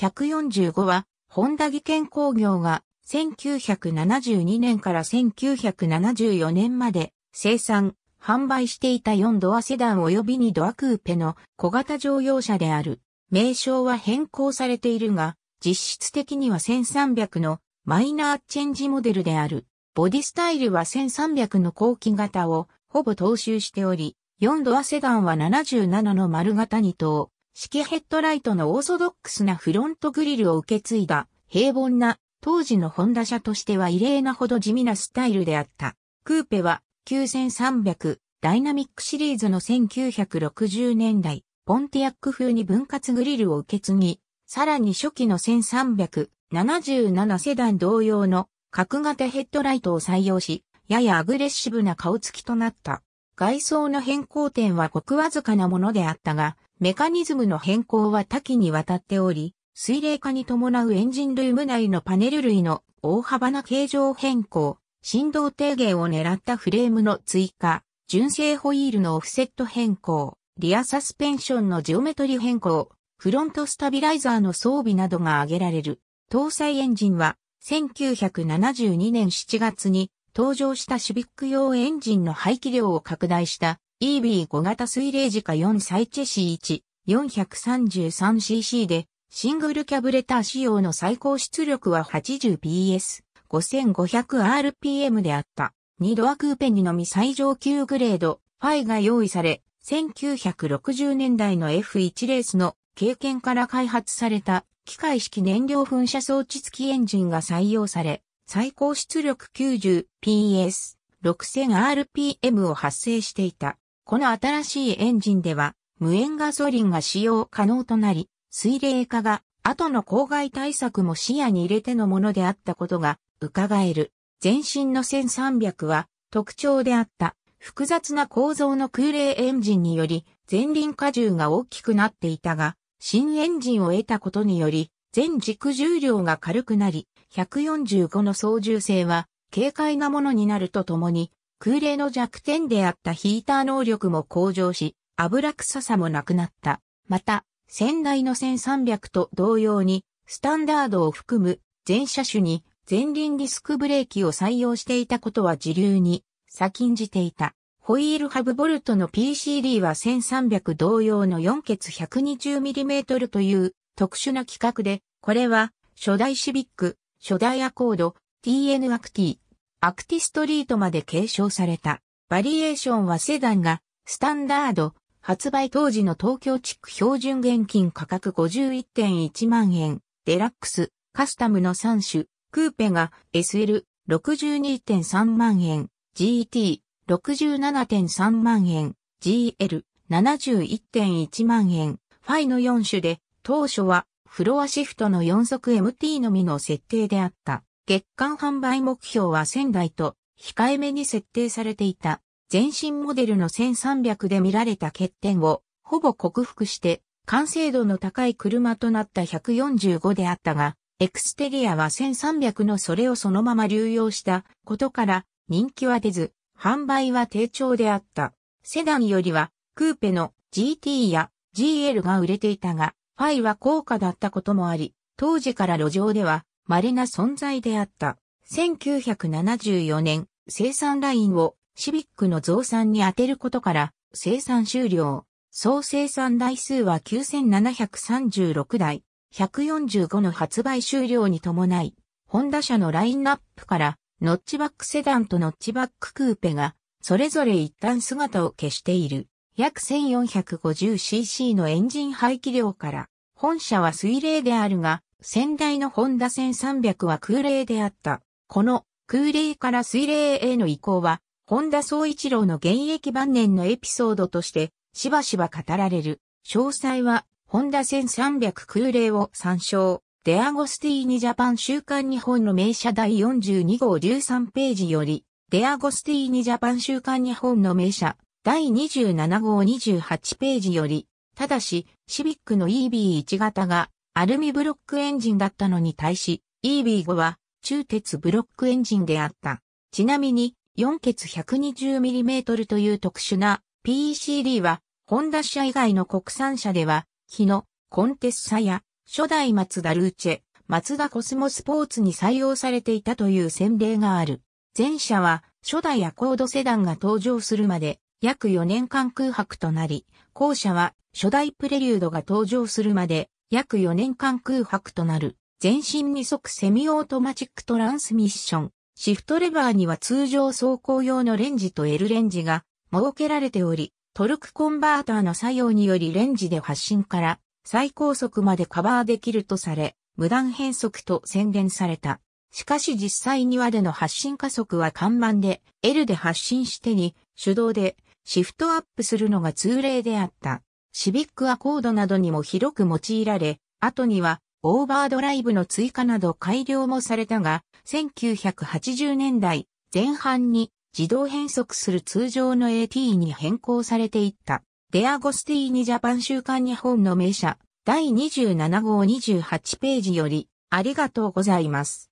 145は、本田技研工業が1972年から1974年まで生産、販売していた4ドアセダン及び2ドアクーペの小型乗用車である。名称は変更されているが、実質的には1300のマイナーチェンジモデルである。ボディスタイルは1300の後期型をほぼ踏襲しており、4ドアセダンは77の丸型2等、式ヘッドライトのオーソドックスなフロントグリルを受け継いだ平凡な当時のホンダ車としては異例なほど地味なスタイルであった。クーペは9300ダイナミックシリーズの1960年代ポンティアック風に分割グリルを受け継ぎ、さらに初期の1377セダン同様の角型ヘッドライトを採用し、ややアグレッシブな顔つきとなった。外装の変更点はごくわずかなものであったが、メカニズムの変更は多岐にわたっており、水冷化に伴うエンジンルーム内のパネル類の大幅な形状変更、振動低減を狙ったフレームの追加、純正ホイールのオフセット変更、リアサスペンションのジオメトリ変更、フロントスタビライザーの装備などが挙げられる。搭載エンジンは1972年7月に登場したシビック用エンジンの排気量を拡大した EB5 型水冷時下4サイチェシー 1433cc で、シングルキャブレター仕様の最高出力は 80PS5500rpm であった。2ドアクーペンにのみ最上級グレード、ファイが用意され、1960年代の F1 レースの経験から開発された機械式燃料噴射装置付きエンジンが採用され、最高出力 90PS、6000rpm を発生していた。この新しいエンジンでは、無塩ガソリンが使用可能となり、水冷化が後の公害対策も視野に入れてのものであったことが伺える。前身の1300は特徴であった複雑な構造の空冷エンジンにより前輪荷重が大きくなっていたが、新エンジンを得たことにより全軸重量が軽くなり、145の操縦性は軽快なものになるとともに空冷の弱点であったヒーター能力も向上し、油臭さもなくなった。また、先代の1300と同様に、スタンダードを含む全車種に前輪ディスクブレーキを採用していたことは自流に先んじていた。ホイールハブボルトの PCD は1300同様の4欠 120mm という特殊な規格で、これは初代シビック、初代アコード、TN アクティ、アクティストリートまで継承された。バリエーションはセダンがスタンダード発売当時の東京地区標準現金価格51.1万円、デラックス、カスタムの3種、クーペが SL62.3 万円、GT67.3 万円、GL71.1 万円、ファイの4種で、当初はフロアシフトの4速 MT のみの設定であった。月間販売目標は1000台と控えめに設定されていた全身モデルの1300で見られた欠点をほぼ克服して完成度の高い車となった145であったが、エクステリアは1300のそれをそのまま流用したことから人気は出ず、販売は低調であった。セダンよりはクーペの GT や GL が売れていたが、ファイは高価だったこともあり、当時から路上では稀な存在であった。1974年、生産ラインをシビックの増産に当てることから生産終了。総生産台数は9736台、145の発売終了に伴い、ホンダ社のラインナップからノッチバックセダンとノッチバッククーペが、それぞれ一旦姿を消している。約 1450cc のエンジン排気量から、本社は水冷であるが、先代のホンダ1300は空冷であった。この空冷から水冷への移行は、ホンダ総一郎の現役晩年のエピソードとして、しばしば語られる。詳細は、ホンダ1300空冷を参照。デアゴスティーニジャパン週刊日本の名車第42号13ページより、デアゴスティーニジャパン週刊日本の名車第27号28ページより、ただし、シビックの EB1 型がアルミブロックエンジンだったのに対し、EB5 は中鉄ブロックエンジンであった。ちなみに、4欠 120mm という特殊な PECD は、ホンダ車以外の国産車では、日野、コンテッサや、初代マツダルーチェ、マツダコスモスポーツに採用されていたという先例がある。前者は、初代アコードセダンが登場するまで、約4年間空白となり、後者は、初代プレリュードが登場するまで、約4年間空白となる、全身二足セミオートマチックトランスミッション。シフトレバーには通常走行用のレンジと L レンジが設けられており、トルクコンバーターの作用によりレンジで発進から最高速までカバーできるとされ、無断変速と宣言された。しかし実際にはでの発進加速は看板で L で発進してに手動でシフトアップするのが通例であった。シビックアコードなどにも広く用いられ、後にはオーバードライブの追加など改良もされたが、1980年代前半に自動変速する通常の AT に変更されていった。デアゴスティーニジャパン週刊日本の名車第27号28ページよりありがとうございます。